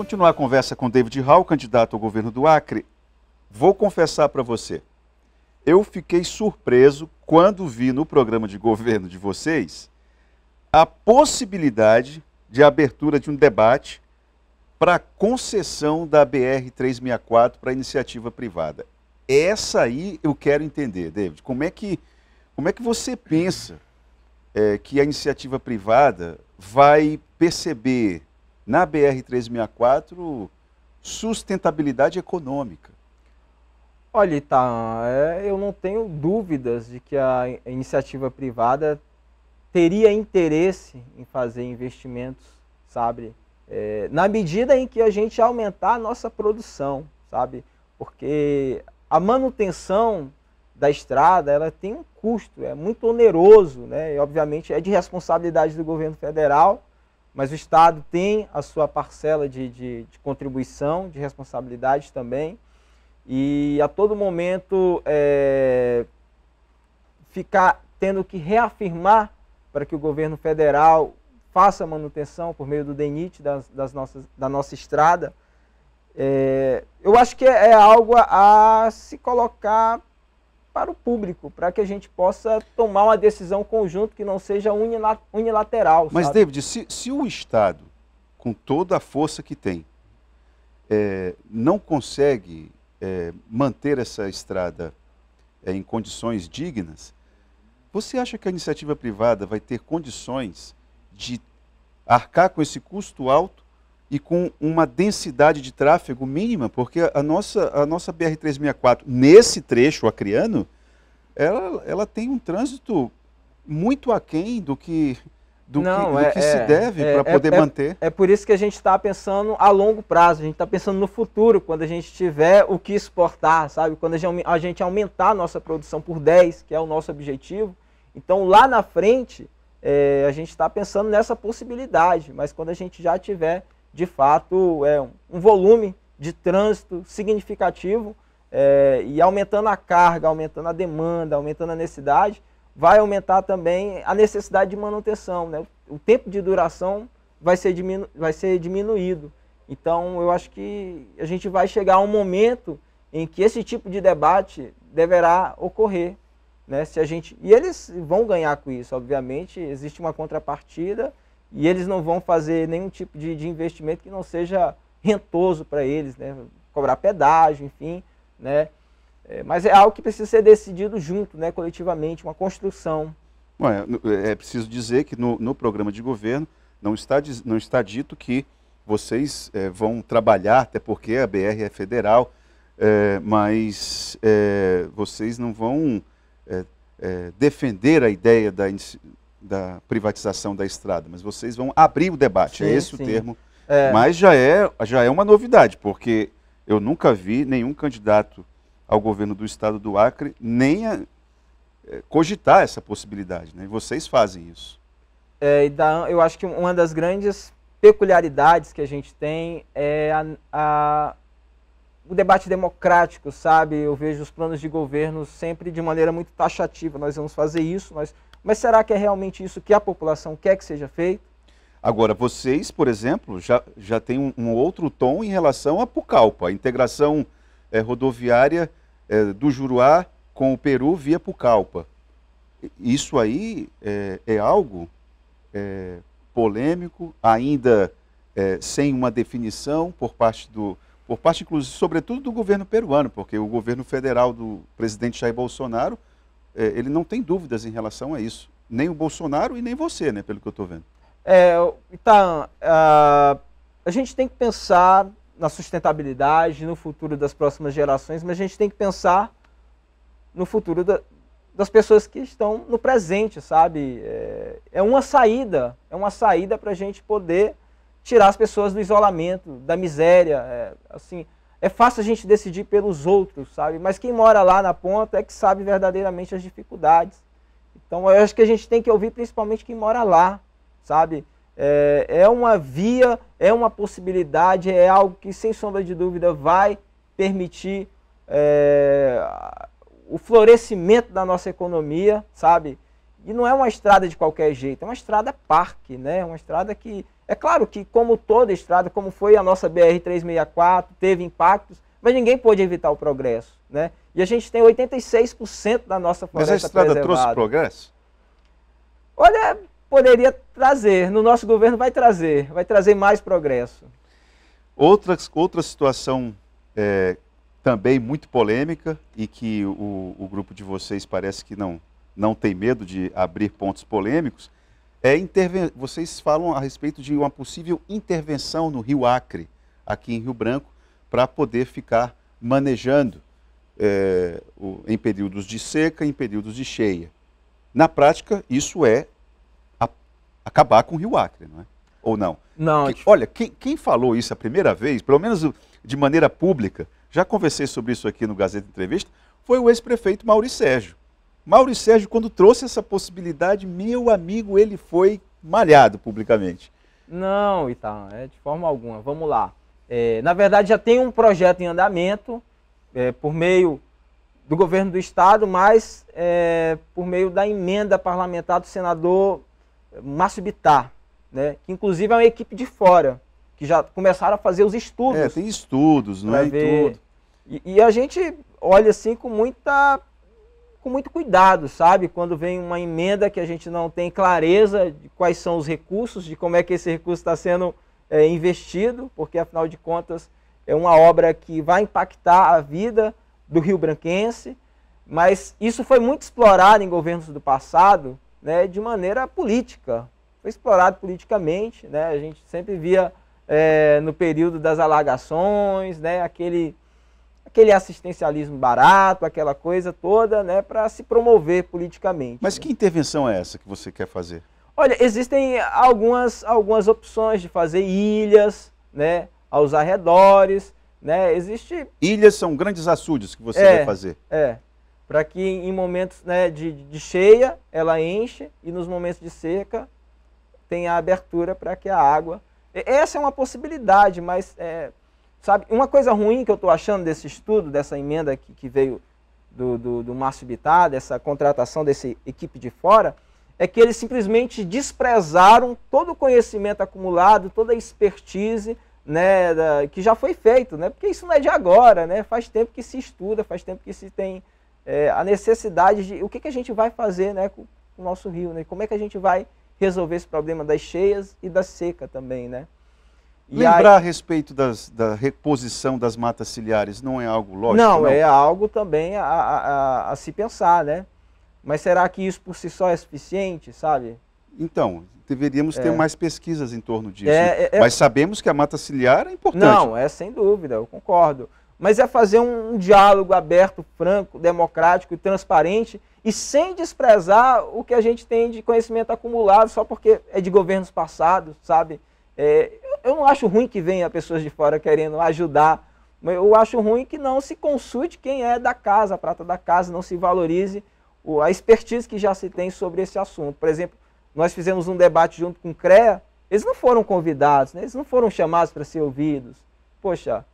continuar a conversa com David Hall, candidato ao governo do Acre, vou confessar para você. Eu fiquei surpreso quando vi no programa de governo de vocês a possibilidade de abertura de um debate para concessão da BR 364 para iniciativa privada. Essa aí eu quero entender, David. Como é que, como é que você pensa é, que a iniciativa privada vai perceber na BR-364 sustentabilidade econômica? Olha, tá. eu não tenho dúvidas de que a iniciativa privada teria interesse em fazer investimentos, sabe? É, na medida em que a gente aumentar a nossa produção, sabe? Porque a manutenção da estrada, ela tem um custo, é muito oneroso, né? E, obviamente, é de responsabilidade do governo federal, mas o Estado tem a sua parcela de, de, de contribuição, de responsabilidade também, e a todo momento é, ficar tendo que reafirmar para que o governo federal faça manutenção por meio do DENIT das, das nossas, da nossa estrada, é, eu acho que é, é algo a, a se colocar para o público, para que a gente possa tomar uma decisão conjunta que não seja unilateral. Mas, sabe? David, se, se o Estado, com toda a força que tem, é, não consegue é, manter essa estrada é, em condições dignas, você acha que a iniciativa privada vai ter condições de arcar com esse custo alto e com uma densidade de tráfego mínima, porque a nossa, a nossa BR-364, nesse trecho acriano, ela, ela tem um trânsito muito aquém do que, do Não, que, do é, que se é, deve é, para é, poder é, manter. É por isso que a gente está pensando a longo prazo, a gente está pensando no futuro, quando a gente tiver o que exportar, sabe? Quando a gente, a gente aumentar a nossa produção por 10, que é o nosso objetivo. Então, lá na frente, eh, a gente está pensando nessa possibilidade, mas quando a gente já tiver de fato, é, um volume de trânsito significativo é, e aumentando a carga, aumentando a demanda, aumentando a necessidade, vai aumentar também a necessidade de manutenção. Né? O tempo de duração vai ser, diminu vai ser diminuído. Então, eu acho que a gente vai chegar a um momento em que esse tipo de debate deverá ocorrer. Né? Se a gente, e eles vão ganhar com isso, obviamente, existe uma contrapartida e eles não vão fazer nenhum tipo de, de investimento que não seja rentoso para eles, né? cobrar pedágio, enfim. Né? É, mas é algo que precisa ser decidido junto, né? coletivamente, uma construção. Bom, é, é, preciso dizer que no, no programa de governo não está, não está dito que vocês é, vão trabalhar, até porque a BR é federal, é, mas é, vocês não vão é, é, defender a ideia da, da privatização da estrada, mas vocês vão abrir o debate, é sim, é esse sim. o termo. É. Mas já é, já é uma novidade, porque eu nunca vi nenhum candidato ao governo do estado do Acre nem a, é, cogitar essa possibilidade, né? E vocês fazem isso. É, da, eu acho que uma das grandes peculiaridades que a gente tem é a, a, o debate democrático, sabe? Eu vejo os planos de governo sempre de maneira muito taxativa. Nós vamos fazer isso, nós mas será que é realmente isso que a população quer que seja feito? Agora, vocês, por exemplo, já, já têm um, um outro tom em relação a Pucallpa, a integração é, rodoviária é, do Juruá com o Peru via Pucallpa. Isso aí é, é algo polêmico, ainda sem uma definição por parte do, por parte, inclusive, sobretudo do governo peruano, porque o governo federal do presidente Jair Bolsonaro é, ele não tem dúvidas em relação a isso. Nem o Bolsonaro e nem você, né, pelo que eu estou vendo. É, então, a gente tem que pensar na sustentabilidade, no futuro das próximas gerações, mas a gente tem que pensar no futuro da, das pessoas que estão no presente, sabe? É, é uma saída, é uma saída para a gente poder tirar as pessoas do isolamento, da miséria, é, assim é fácil a gente decidir pelos outros, sabe? Mas quem mora lá na ponta é que sabe verdadeiramente as dificuldades. Então eu acho que a gente tem que ouvir principalmente quem mora lá, sabe? É, é uma via, é uma possibilidade, é algo que sem sombra de dúvida vai permitir é, o florescimento da nossa economia, sabe? E não é uma estrada de qualquer jeito, é uma estrada parque, né? É Uma estrada que é claro que, como toda estrada, como foi a nossa BR-364, teve impactos, mas ninguém pôde evitar o progresso. Né? E a gente tem 86% da nossa floresta Mas a estrada preservada. trouxe progresso? Olha, poderia trazer. No nosso governo vai trazer, vai trazer mais progresso. Outra, outra situação é, também muito polêmica e que o, o grupo de vocês parece que não, não tem medo de abrir pontos polêmicos é interven... Vocês falam a respeito de uma possível intervenção no Rio Acre, aqui em Rio Branco, para poder ficar manejando é, o... em períodos de seca, em períodos de cheia. Na prática, isso é a... acabar com o Rio Acre, não é? Ou não? Não. Que... Olha, quem, quem falou isso a primeira vez, pelo menos de maneira pública, já conversei sobre isso aqui no Gazeta Entrevista, foi o ex-prefeito Maurício Sérgio e Sérgio, quando trouxe essa possibilidade, meu amigo, ele foi malhado publicamente. Não, Ita, é de forma alguma. Vamos lá. É, na verdade, já tem um projeto em andamento é, por meio do governo do Estado, mas é, por meio da emenda parlamentar do senador Márcio Bittar, né? que inclusive é uma equipe de fora, que já começaram a fazer os estudos. É, tem estudos, não né, é? E, e a gente olha assim com muita com muito cuidado, sabe? Quando vem uma emenda que a gente não tem clareza de quais são os recursos, de como é que esse recurso está sendo é, investido, porque afinal de contas é uma obra que vai impactar a vida do Rio Branquense, mas isso foi muito explorado em governos do passado né, de maneira política. Foi explorado politicamente, né, a gente sempre via é, no período das alagações, né, aquele aquele assistencialismo barato, aquela coisa toda, né, para se promover politicamente. Mas né? que intervenção é essa que você quer fazer? Olha, existem algumas, algumas opções de fazer ilhas, né, aos arredores, né, existe... Ilhas são grandes açudes que você é, vai fazer. É, para que em momentos né, de, de cheia ela enche e nos momentos de seca tenha abertura para que a água... Essa é uma possibilidade, mas é, Sabe, uma coisa ruim que eu estou achando desse estudo, dessa emenda que, que veio do, do, do Márcio Bittar, dessa contratação dessa equipe de fora, é que eles simplesmente desprezaram todo o conhecimento acumulado, toda a expertise né, da, que já foi feito, né? porque isso não é de agora, né? faz tempo que se estuda, faz tempo que se tem é, a necessidade de o que, que a gente vai fazer né, com, com o nosso rio, né? como é que a gente vai resolver esse problema das cheias e da seca também. Né? Lembrar aí... a respeito das, da reposição das matas ciliares não é algo lógico? Não, não? é algo também a, a, a, se pensar, né? Mas será que isso por si só é suficiente, sabe? Então, deveríamos é. ter mais pesquisas em torno disso. É, é, é, Mas sabemos que a mata ciliar é importante. Não, é sem dúvida, eu concordo. Mas é fazer um, um diálogo aberto, franco, democrático e transparente e sem desprezar o que a gente tem de conhecimento acumulado só porque é de governos passados, sabe? É, eu não acho ruim que venha pessoas de fora querendo ajudar, mas eu acho ruim que não se consulte quem é da casa, a prata da casa, não se valorize a expertise que já se tem sobre esse assunto. Por exemplo, nós fizemos um debate junto com o CREA, eles não foram convidados, né? eles não foram chamados para ser ouvidos. Poxa,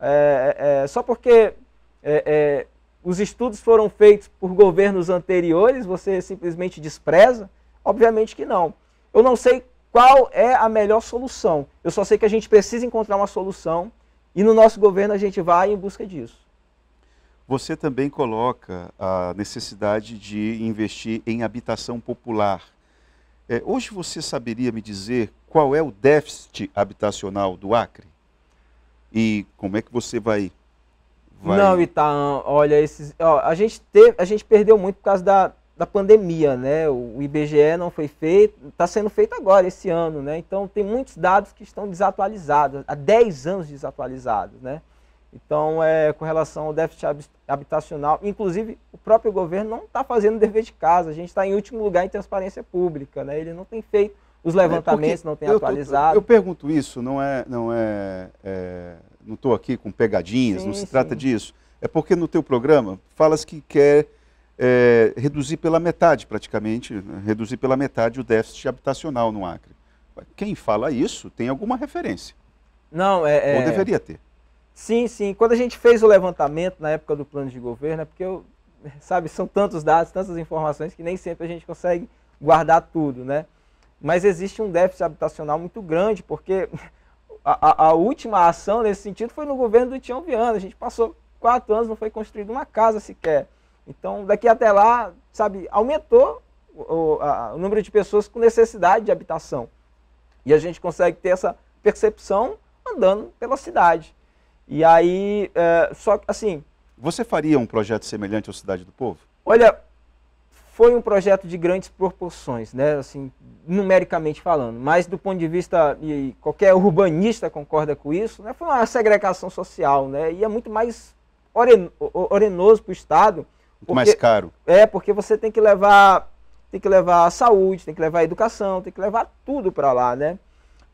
é, é, é só porque é, é, os estudos foram feitos por governos anteriores, você simplesmente despreza? Obviamente que não. Eu não sei qual é a melhor solução. Eu só sei que a gente precisa encontrar uma solução e no nosso governo a gente vai em busca disso. Você também coloca a necessidade de investir em habitação popular. É, hoje você saberia me dizer qual é o déficit habitacional do Acre? E como é que você vai. vai... Não, Itaã, olha, esses, ó, a, gente teve, a gente perdeu muito por causa da, da pandemia, né? O IBGE não foi feito, está sendo feito agora, esse ano, né? Então tem muitos dados que estão desatualizados, há 10 anos desatualizados, né? Então, é, com relação ao déficit habitacional, inclusive o próprio governo não está fazendo dever de casa, a gente está em último lugar em transparência pública, né? Ele não tem feito os é, levantamentos, é não tem atualizado. eu pergunto isso, não é, não é, é não estou aqui com pegadinhas, sim, não se sim. trata disso. É porque no teu programa falas que quer é, reduzir pela metade, praticamente, né? reduzir pela metade o déficit habitacional no Acre. Quem fala isso tem alguma referência. Não, é. Ou é... deveria ter. Sim, sim. Quando a gente fez o levantamento na época do plano de governo, é porque eu, sabe, são tantos dados, tantas informações que nem sempre a gente consegue guardar tudo, né? Mas existe um déficit habitacional muito grande, porque a, a, a última ação nesse sentido foi no governo do Tião Viana. A gente passou quatro anos, não foi construída uma casa sequer. Então, daqui até lá, sabe, aumentou o, a, o número de pessoas com necessidade de habitação. E a gente consegue ter essa percepção andando pela cidade. E aí, é, só assim. Você faria um projeto semelhante ao Cidade do Povo? Olha, foi um projeto de grandes proporções, né? Assim, numericamente falando. Mas do ponto de vista e qualquer urbanista concorda com isso, né? Foi uma segregação social, né? E é muito mais orenoso para o Estado porque, mais caro. É, porque você tem que levar tem que levar a saúde, tem que levar a educação, tem que levar tudo para lá, né?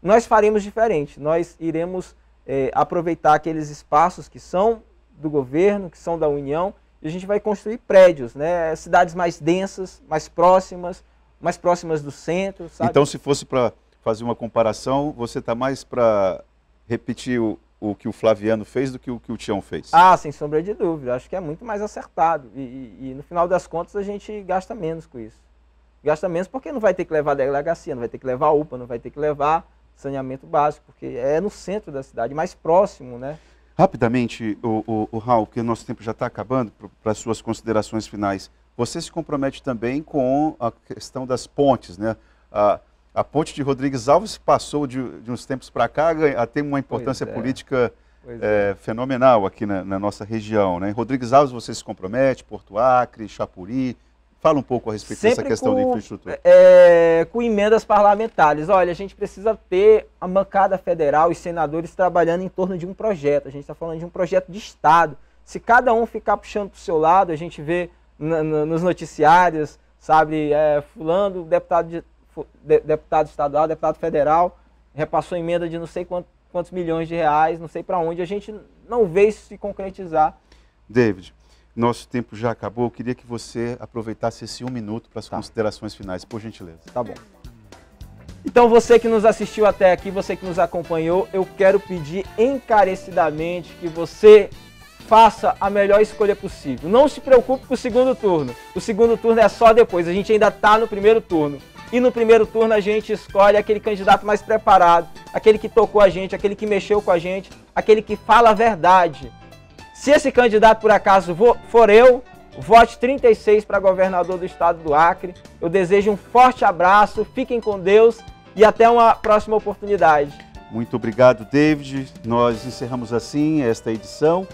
Nós faremos diferente, nós iremos é, aproveitar aqueles espaços que são do governo, que são da União, e a gente vai construir prédios, né? Cidades mais densas, mais próximas, mais próximas do centro, sabe? Então, se fosse para fazer uma comparação, você está mais para repetir o, o que o Flaviano fez do que o que o Tião fez. Ah, sem sombra de dúvida. Acho que é muito mais acertado. E, e, e, no final das contas a gente gasta menos com isso. Gasta menos porque não vai ter que levar delegacia, não vai ter que levar UPA, não vai ter que levar saneamento básico, porque é no centro da cidade, mais próximo, né? Rapidamente, o, o, o Raul, porque o nosso tempo já está acabando, para suas considerações finais. Você se compromete também com a questão das pontes, né? Ah, a ponte de Rodrigues Alves passou de, de uns tempos para cá a ter uma importância é. política é, é. fenomenal aqui na, na, nossa região. Né? Em Rodrigues Alves você se compromete, Porto Acre, Chapuri. Fala um pouco a respeito Sempre dessa questão com, de infraestrutura. É, com emendas parlamentares. Olha, a gente precisa ter a bancada federal e senadores trabalhando em torno de um projeto. A gente está falando de um projeto de Estado. Se cada um ficar puxando para o seu lado, a gente vê nos noticiários, sabe, é, fulano, deputado de deputado estadual, deputado federal, repassou emenda de não sei quantos, quantos milhões de reais, não sei para onde. A gente não vê isso se concretizar. David, nosso tempo já acabou. Eu queria que você aproveitasse esse um minuto para as tá. considerações finais, por gentileza. Tá bom. Então, você que nos assistiu até aqui, você que nos acompanhou, eu quero pedir encarecidamente que você faça a melhor escolha possível. Não se preocupe com o segundo turno. O segundo turno é só depois. A gente ainda está no primeiro turno e no primeiro turno a gente escolhe aquele candidato mais preparado, aquele que tocou a gente, aquele que mexeu com a gente, aquele que fala a verdade. Se esse candidato por acaso for eu, vote 36 para governador do estado do Acre. Eu desejo um forte abraço, fiquem com Deus e até uma próxima oportunidade. Muito obrigado, David. Nós encerramos assim esta edição.